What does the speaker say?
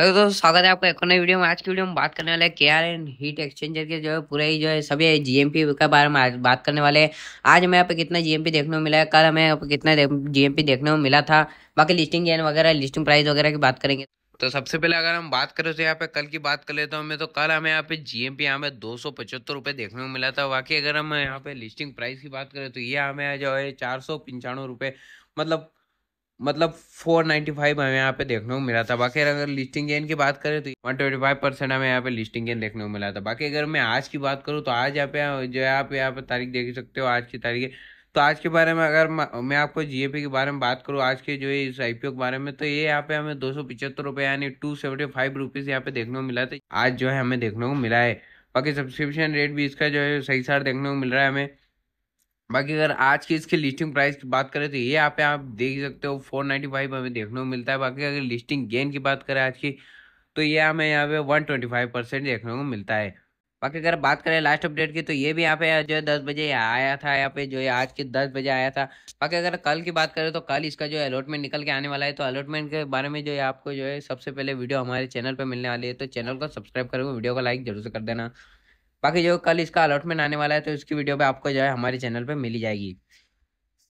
hello तो स्वागत है आपका एक नई वीडियो में आज की वीडियो में बात करने वाले के आर एन हीट एक्सचेंजर के जो है पूरा ही जो है सभी जीएमपी के बारे में आज बात करने वाले हैं आज हमें यहाँ पे कितना जीएमपी देखने को मिला है कल हमें कितना पे कितना जीएमपी देखने को मिला था बाकी लिस्टिंग एन वगैरह लिस्टिंग प्राइस वगैरह की बात करेंगे तो सबसे पहले अगर हम बात करें तो यहाँ पे कल की बात कर ले तो हमें तो कल हमें यहाँ पे जीएमपी यहाँ पे दो सौ पचहत्तर रुपये देखने को मिला था बाकी अगर हम यहाँ पे लिस्टिंग प्राइस की बात करें तो ये हमें जो है चार सौ पंचानवे रुपये मतलब मतलब फोर नाइन्टी फाइव हमें यहाँ पे देखने को मिला था बाकी अगर लिस्टिंग गेन की बात करें तो वन ट्वेंटी फाइव परसेंट हमें यहाँ पे लिस्टिंग गेन देखने को मिला था बाकी अगर मैं आज की बात करूँ तो आज यहाँ पे जो है आप यहाँ पे तारीख देख सकते हो आज की तारीख तो आज के बारे में अगर मैं आपको जीएपी के बारे में बात करूँ आज के जो है इस आईपीओ के बारे में तो ये यहाँ पे हमें दो सौ पिचहत्तर रुपये यानी टू सेवेंटी फाइव रुपीज़ यहाँ पे देखने को मिला था आज जो है हमें देखने को मिला है बाकी सब्सक्रिप्शन रेट भी इसका जो है सही सार देखने को मिल रहा है हमें बाकी अगर आज की इसके लिस्टिंग प्राइस की बात करें तो ये यहाँ पे आप देख सकते हो फोर नाइन्टी फाइव हमें देखने को मिलता है बाकी अगर लिस्टिंग गेन की बात करें आज की तो ये हमें यहाँ पे वन ट्वेंटी फाइव परसेंट देखने को मिलता है बाकी अगर बात करें लास्ट अपडेट की तो ये भी यहाँ पे जो है दस बजे आया था यहाँ पे जो है आज के दस बजे आया था बाकी अगर कल की बात करें तो कल इसका जो अलॉटमेंट निकल के आने वाला है तो अलॉटमेंट के बारे में जो है आपको जो है सबसे पहले वीडियो हमारे चैनल पर मिलने वाली है तो चैनल को सब्सक्राइब करो वीडियो को लाइक जरूर से कर देना बाकी जो कल इसका अलॉटमेंट आने वाला है तो इसकी वीडियो पे आपको जो है हमारे चैनल पे मिली जाएगी